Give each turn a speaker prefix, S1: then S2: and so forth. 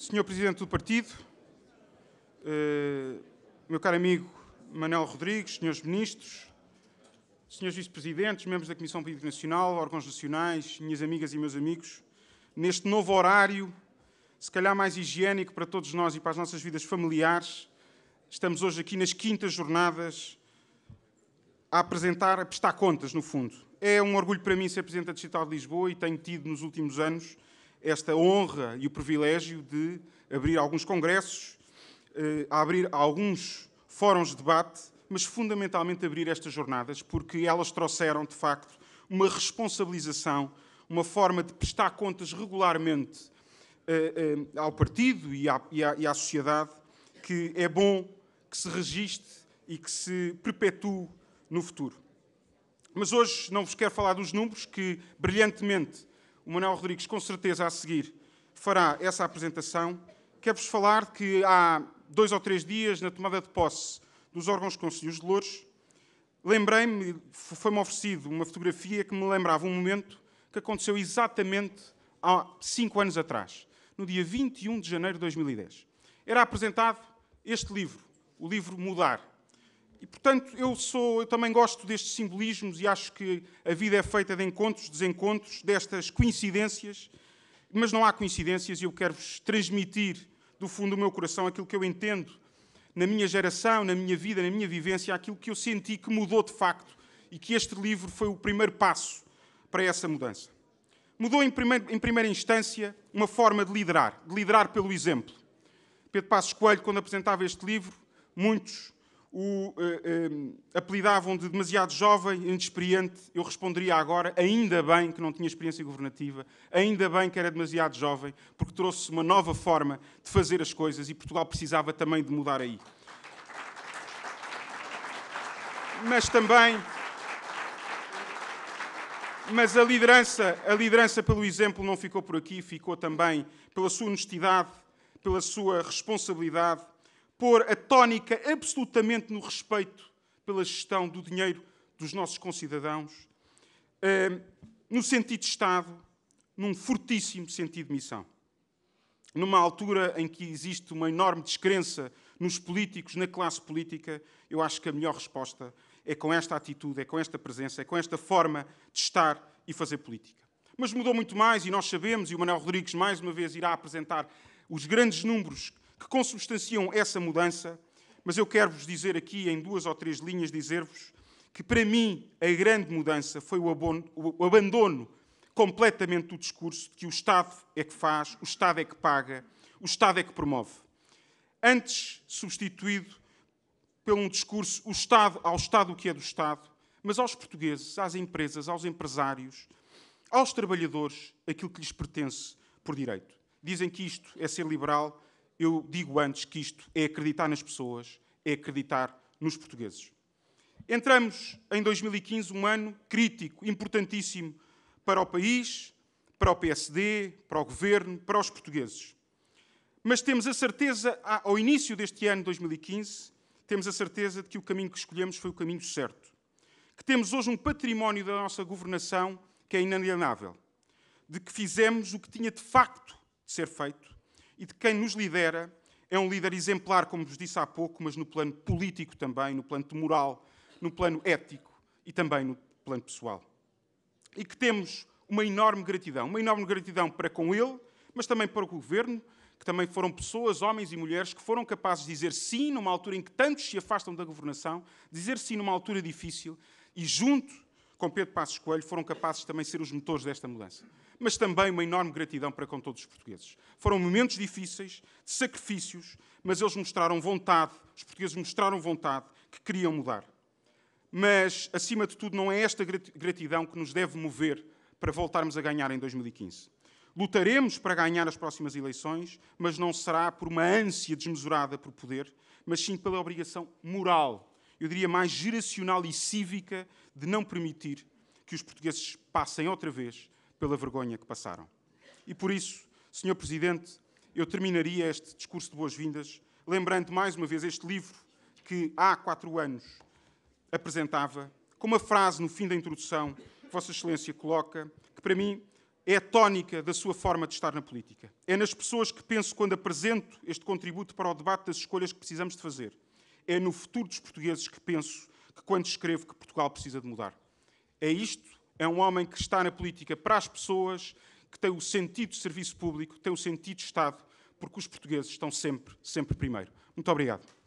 S1: Senhor Presidente do Partido, eh, meu caro amigo Manuel Rodrigues, senhores ministros, senhores vice-presidentes, membros da Comissão Política Nacional, órgãos nacionais, minhas amigas e meus amigos, neste novo horário, se calhar mais higiênico para todos nós e para as nossas vidas familiares, estamos hoje aqui nas quintas jornadas a apresentar, a prestar contas, no fundo. É um orgulho para mim ser Presidente da Digital de Lisboa e tenho tido nos últimos anos esta honra e o privilégio de abrir alguns congressos, eh, a abrir alguns fóruns de debate, mas fundamentalmente abrir estas jornadas, porque elas trouxeram, de facto, uma responsabilização, uma forma de prestar contas regularmente eh, eh, ao partido e à, e à, e à sociedade, que é bom que se registre e que se perpetue no futuro. Mas hoje não vos quero falar dos números que brilhantemente o Manuel Rodrigues, com certeza, a seguir, fará essa apresentação. Quero-vos falar que há dois ou três dias, na tomada de posse dos órgãos conselhos de Louros, lembrei-me, foi-me oferecido uma fotografia que me lembrava um momento que aconteceu exatamente há cinco anos atrás, no dia 21 de janeiro de 2010. Era apresentado este livro, o livro Mudar, e, portanto, eu, sou, eu também gosto destes simbolismos e acho que a vida é feita de encontros, desencontros, destas coincidências, mas não há coincidências e eu quero-vos transmitir do fundo do meu coração aquilo que eu entendo na minha geração, na minha vida, na minha vivência, aquilo que eu senti que mudou de facto e que este livro foi o primeiro passo para essa mudança. Mudou em, primeir, em primeira instância uma forma de liderar, de liderar pelo exemplo. Pedro Passos Coelho, quando apresentava este livro, muitos o eh, eh, apelidavam de demasiado jovem, inexperiente. Eu responderia agora: ainda bem que não tinha experiência governativa, ainda bem que era demasiado jovem, porque trouxe uma nova forma de fazer as coisas e Portugal precisava também de mudar aí. Mas também. Mas a liderança, a liderança pelo exemplo não ficou por aqui, ficou também pela sua honestidade, pela sua responsabilidade pôr a tónica absolutamente no respeito pela gestão do dinheiro dos nossos concidadãos, eh, no sentido de Estado, num fortíssimo sentido de missão. Numa altura em que existe uma enorme descrença nos políticos, na classe política, eu acho que a melhor resposta é com esta atitude, é com esta presença, é com esta forma de estar e fazer política. Mas mudou muito mais e nós sabemos, e o Manuel Rodrigues mais uma vez irá apresentar os grandes números que consubstanciam essa mudança, mas eu quero vos dizer aqui, em duas ou três linhas, dizer-vos que para mim a grande mudança foi o, abono, o abandono completamente do discurso de que o Estado é que faz, o Estado é que paga, o Estado é que promove. Antes substituído por um discurso o Estado ao Estado o que é do Estado, mas aos portugueses, às empresas, aos empresários, aos trabalhadores, aquilo que lhes pertence por direito. Dizem que isto é ser liberal, eu digo antes que isto é acreditar nas pessoas, é acreditar nos portugueses. Entramos em 2015, um ano crítico, importantíssimo para o país, para o PSD, para o governo, para os portugueses. Mas temos a certeza, ao início deste ano 2015, temos a certeza de que o caminho que escolhemos foi o caminho certo. Que temos hoje um património da nossa governação que é inalienável. De que fizemos o que tinha de facto de ser feito e de quem nos lidera é um líder exemplar, como vos disse há pouco, mas no plano político também, no plano moral, no plano ético e também no plano pessoal. E que temos uma enorme gratidão, uma enorme gratidão para com ele, mas também para o governo, que também foram pessoas, homens e mulheres, que foram capazes de dizer sim numa altura em que tantos se afastam da governação, dizer sim numa altura difícil e junto com Pedro Passos Coelho, foram capazes também de ser os motores desta mudança. Mas também uma enorme gratidão para com todos os portugueses. Foram momentos difíceis, de sacrifícios, mas eles mostraram vontade, os portugueses mostraram vontade que queriam mudar. Mas, acima de tudo, não é esta gratidão que nos deve mover para voltarmos a ganhar em 2015. Lutaremos para ganhar as próximas eleições, mas não será por uma ânsia desmesurada por poder, mas sim pela obrigação moral eu diria, mais geracional e cívica de não permitir que os portugueses passem outra vez pela vergonha que passaram. E por isso, Senhor Presidente, eu terminaria este discurso de boas-vindas lembrando mais uma vez este livro que há quatro anos apresentava, com uma frase no fim da introdução que Vossa Excelência coloca, que para mim é a tónica da sua forma de estar na política. É nas pessoas que penso quando apresento este contributo para o debate das escolhas que precisamos de fazer. É no futuro dos portugueses que penso que, quando escrevo, que Portugal precisa de mudar. É isto, é um homem que está na política para as pessoas, que tem o sentido de serviço público, tem o sentido de Estado, porque os portugueses estão sempre, sempre primeiro. Muito obrigado.